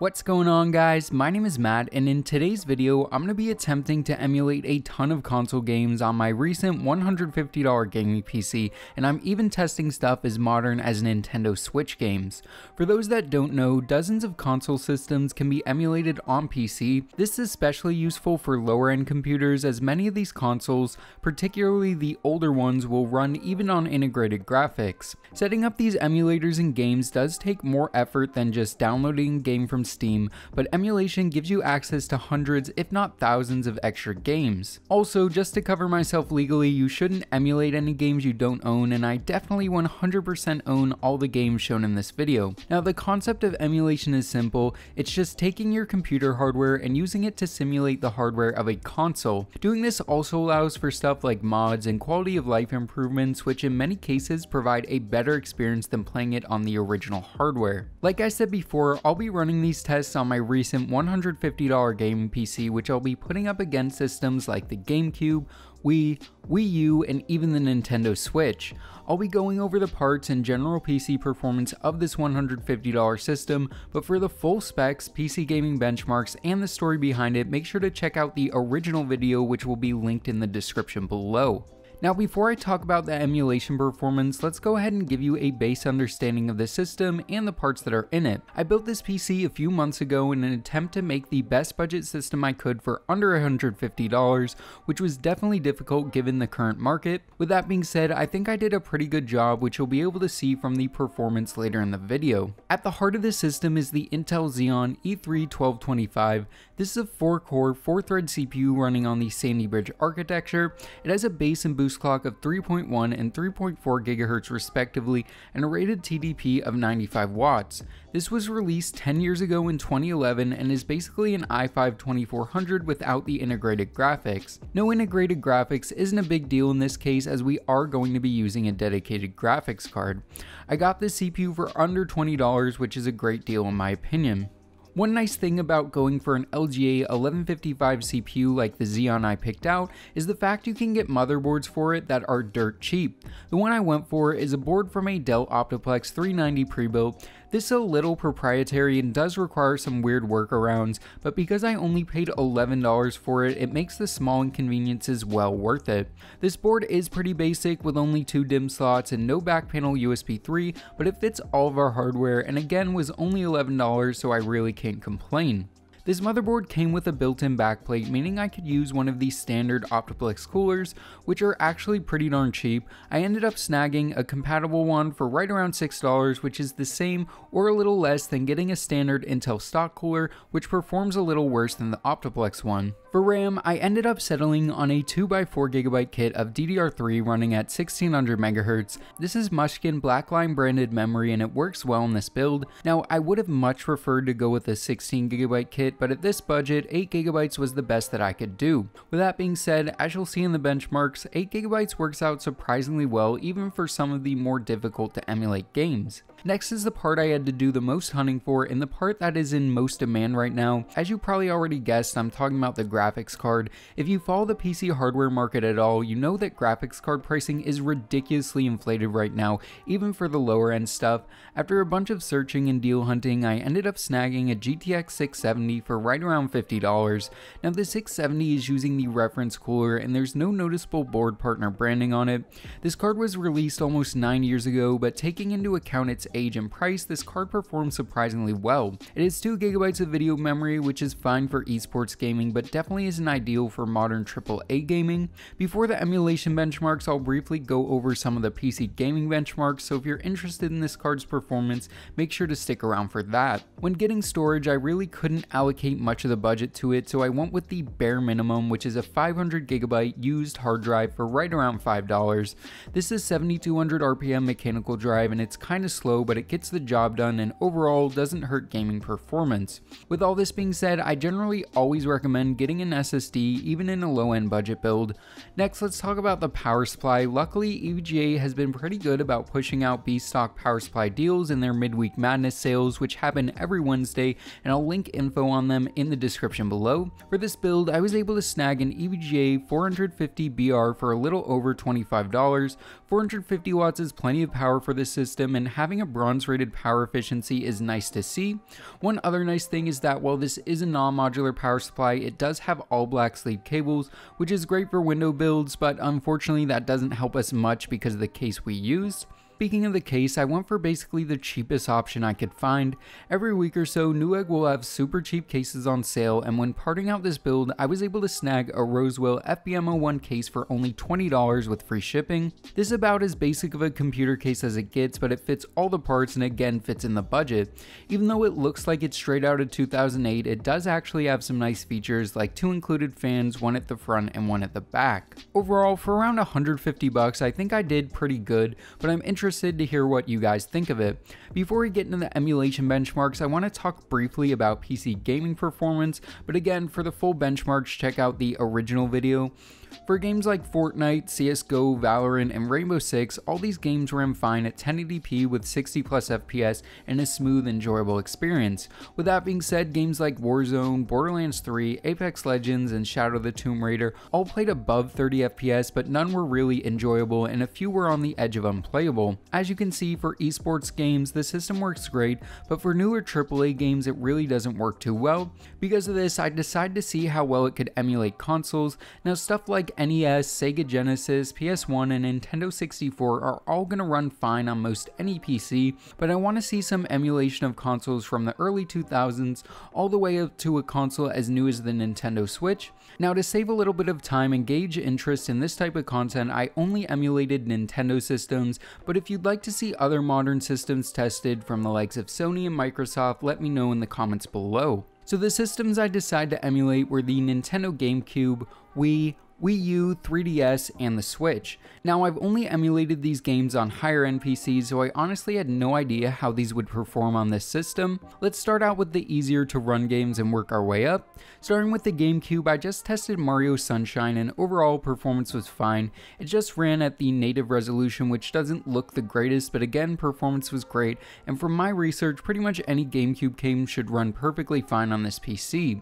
What's going on guys, my name is Matt and in today's video I'm going to be attempting to emulate a ton of console games on my recent $150 gaming PC and I'm even testing stuff as modern as Nintendo Switch games. For those that don't know, dozens of console systems can be emulated on PC. This is especially useful for lower end computers as many of these consoles, particularly the older ones, will run even on integrated graphics. Setting up these emulators and games does take more effort than just downloading a game from Steam, but emulation gives you access to hundreds if not thousands of extra games. Also, just to cover myself legally, you shouldn't emulate any games you don't own and I definitely 100% own all the games shown in this video. Now the concept of emulation is simple, it's just taking your computer hardware and using it to simulate the hardware of a console. Doing this also allows for stuff like mods and quality of life improvements which in many cases provide a better experience than playing it on the original hardware. Like I said before, I'll be running these these tests on my recent $150 gaming PC which I'll be putting up against systems like the GameCube, Wii, Wii U, and even the Nintendo Switch. I'll be going over the parts and general PC performance of this $150 system, but for the full specs, PC gaming benchmarks, and the story behind it, make sure to check out the original video which will be linked in the description below. Now before I talk about the emulation performance, let's go ahead and give you a base understanding of the system and the parts that are in it. I built this PC a few months ago in an attempt to make the best budget system I could for under $150, which was definitely difficult given the current market. With that being said, I think I did a pretty good job which you'll be able to see from the performance later in the video. At the heart of the system is the Intel Xeon E3 1225. This is a 4-core, 4-thread CPU running on the Sandy Bridge architecture. It has a base and boost clock of 3.1 and 3.4 GHz respectively and a rated TDP of 95 watts. This was released 10 years ago in 2011 and is basically an i5-2400 without the integrated graphics. No integrated graphics isn't a big deal in this case as we are going to be using a dedicated graphics card. I got this CPU for under $20 which is a great deal in my opinion. One nice thing about going for an LGA 1155 CPU like the Xeon I picked out is the fact you can get motherboards for it that are dirt cheap. The one I went for is a board from a Dell Optiplex 390 pre this is a little proprietary and does require some weird workarounds, but because I only paid $11 for it, it makes the small inconveniences well worth it. This board is pretty basic with only two DIMM slots and no back panel USB 3, but it fits all of our hardware and again was only $11 so I really can't complain. This motherboard came with a built-in backplate, meaning I could use one of these standard Optiplex coolers, which are actually pretty darn cheap. I ended up snagging a compatible one for right around $6, which is the same or a little less than getting a standard Intel stock cooler, which performs a little worse than the Optiplex one. For RAM, I ended up settling on a 2x4GB kit of DDR3 running at 1600MHz. This is Mushkin Blackline branded memory and it works well in this build. Now, I would have much preferred to go with a 16GB kit, but at this budget, 8GB was the best that I could do. With that being said, as you'll see in the benchmarks, 8GB works out surprisingly well even for some of the more difficult to emulate games. Next is the part I had to do the most hunting for and the part that is in most demand right now. As you probably already guessed, I'm talking about the graphics card. If you follow the PC hardware market at all, you know that graphics card pricing is ridiculously inflated right now, even for the lower end stuff. After a bunch of searching and deal hunting, I ended up snagging a GTX 670 for right around $50. Now the 670 is using the reference cooler and there's no noticeable board partner branding on it. This card was released almost 9 years ago, but taking into account its age and price, this card performs surprisingly well. It has 2GB of video memory, which is fine for esports gaming, but definitely isn't ideal for modern AAA gaming. Before the emulation benchmarks, I'll briefly go over some of the PC gaming benchmarks, so if you're interested in this card's performance, make sure to stick around for that. When getting storage, I really couldn't allocate much of the budget to it, so I went with the bare minimum, which is a 500GB used hard drive for right around $5. This is 7200 RPM mechanical drive, and it's kind of slow but it gets the job done and overall doesn't hurt gaming performance. With all this being said, I generally always recommend getting an SSD even in a low-end budget build. Next, let's talk about the power supply. Luckily, EVGA has been pretty good about pushing out B-stock power supply deals in their midweek madness sales, which happen every Wednesday, and I'll link info on them in the description below. For this build, I was able to snag an EVGA 450BR for a little over $25. 450 watts is plenty of power for this system, and having a bronze rated power efficiency is nice to see. One other nice thing is that while this is a non-modular power supply, it does have all black sleeve cables, which is great for window builds, but unfortunately that doesn't help us much because of the case we used. Speaking of the case, I went for basically the cheapest option I could find. Every week or so, Newegg will have super cheap cases on sale, and when parting out this build, I was able to snag a Rosewell FBM01 case for only $20 with free shipping. This is about as basic of a computer case as it gets, but it fits all the parts and again fits in the budget. Even though it looks like it's straight out of 2008, it does actually have some nice features like two included fans, one at the front and one at the back. Overall, for around 150 bucks, I think I did pretty good, but I'm interested interested to hear what you guys think of it. Before we get into the emulation benchmarks, I want to talk briefly about PC gaming performance, but again, for the full benchmarks, check out the original video. For games like Fortnite, CSGO, Valorant, and Rainbow Six, all these games ran fine at 1080p with 60 plus FPS and a smooth, enjoyable experience. With that being said, games like Warzone, Borderlands 3, Apex Legends, and Shadow of the Tomb Raider all played above 30 FPS, but none were really enjoyable and a few were on the edge of unplayable. As you can see, for esports games, the system works great, but for newer AAA games, it really doesn't work too well. Because of this, I decided to see how well it could emulate consoles. Now, stuff like like NES, Sega Genesis, PS1, and Nintendo 64 are all going to run fine on most any PC, but I want to see some emulation of consoles from the early 2000s all the way up to a console as new as the Nintendo Switch. Now to save a little bit of time and gauge interest in this type of content, I only emulated Nintendo systems, but if you'd like to see other modern systems tested from the likes of Sony and Microsoft, let me know in the comments below. So the systems I decided to emulate were the Nintendo GameCube, Wii, Wii U, 3DS, and the Switch. Now, I've only emulated these games on higher end PCs, so I honestly had no idea how these would perform on this system. Let's start out with the easier to run games and work our way up. Starting with the GameCube, I just tested Mario Sunshine and overall performance was fine. It just ran at the native resolution, which doesn't look the greatest, but again, performance was great, and from my research, pretty much any GameCube game should run perfectly fine on this PC.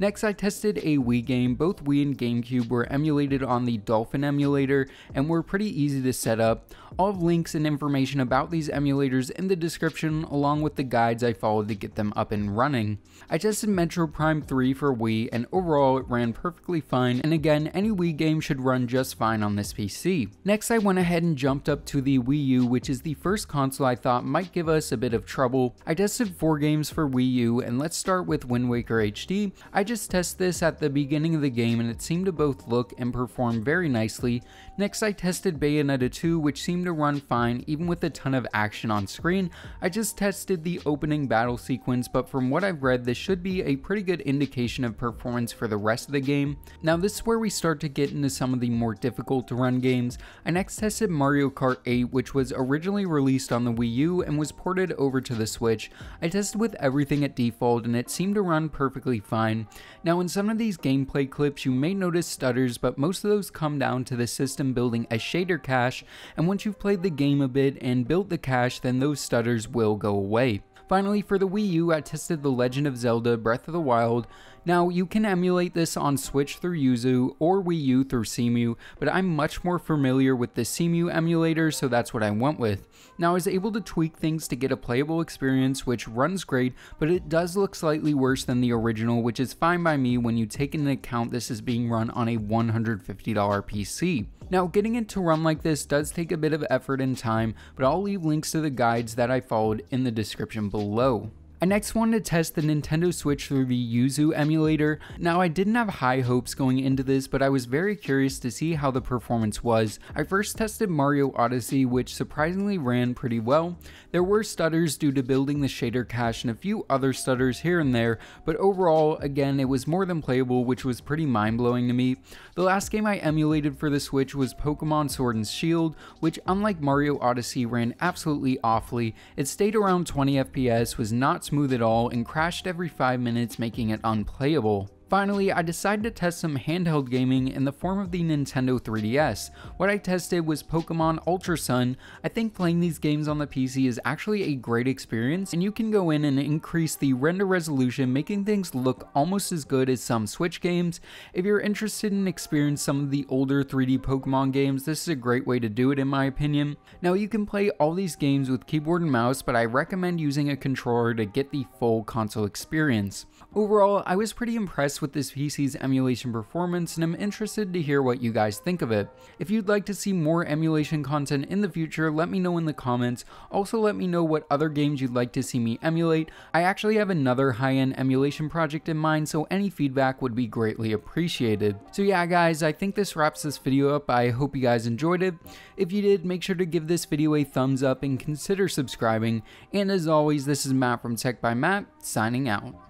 Next, I tested a Wii game, both Wii and GameCube were emulated on the Dolphin emulator and were pretty easy to set up. I'll have links and information about these emulators in the description along with the guides I followed to get them up and running. I tested Metro Prime 3 for Wii and overall it ran perfectly fine and again any Wii game should run just fine on this PC. Next I went ahead and jumped up to the Wii U which is the first console I thought might give us a bit of trouble. I tested 4 games for Wii U and let's start with Wind Waker HD. I just tested this at the beginning of the game and it seemed to both look look and performed very nicely. Next I tested Bayonetta 2 which seemed to run fine even with a ton of action on screen. I just tested the opening battle sequence but from what I've read this should be a pretty good indication of performance for the rest of the game. Now this is where we start to get into some of the more difficult to run games. I next tested Mario Kart 8 which was originally released on the Wii U and was ported over to the Switch. I tested with everything at default and it seemed to run perfectly fine. Now in some of these gameplay clips you may notice stutters but most of those come down to the system building a shader cache, and once you've played the game a bit and built the cache, then those stutters will go away. Finally, for the Wii U, I tested The Legend of Zelda Breath of the Wild, now, you can emulate this on Switch through Yuzu or Wii U through Simu, but I'm much more familiar with the Simu emulator, so that's what I went with. Now, I was able to tweak things to get a playable experience which runs great, but it does look slightly worse than the original, which is fine by me when you take into account this is being run on a $150 PC. Now, getting it to run like this does take a bit of effort and time, but I'll leave links to the guides that I followed in the description below. I next wanted to test the Nintendo Switch through the Yuzu emulator. Now I didn't have high hopes going into this, but I was very curious to see how the performance was. I first tested Mario Odyssey, which surprisingly ran pretty well. There were stutters due to building the shader cache and a few other stutters here and there, but overall, again, it was more than playable, which was pretty mind-blowing to me. The last game I emulated for the Switch was Pokemon Sword and Shield, which unlike Mario Odyssey ran absolutely awfully. It stayed around 20 FPS, was not smooth at all and crashed every 5 minutes making it unplayable. Finally, I decided to test some handheld gaming in the form of the Nintendo 3DS. What I tested was Pokemon Ultra Sun. I think playing these games on the PC is actually a great experience and you can go in and increase the render resolution making things look almost as good as some Switch games. If you're interested in experiencing some of the older 3D Pokemon games, this is a great way to do it in my opinion. Now you can play all these games with keyboard and mouse, but I recommend using a controller to get the full console experience. Overall, I was pretty impressed with this PC's emulation performance and I'm interested to hear what you guys think of it. If you'd like to see more emulation content in the future, let me know in the comments. Also let me know what other games you'd like to see me emulate. I actually have another high-end emulation project in mind, so any feedback would be greatly appreciated. So yeah guys, I think this wraps this video up. I hope you guys enjoyed it. If you did, make sure to give this video a thumbs up and consider subscribing. And as always, this is Matt from Tech by Matt, signing out.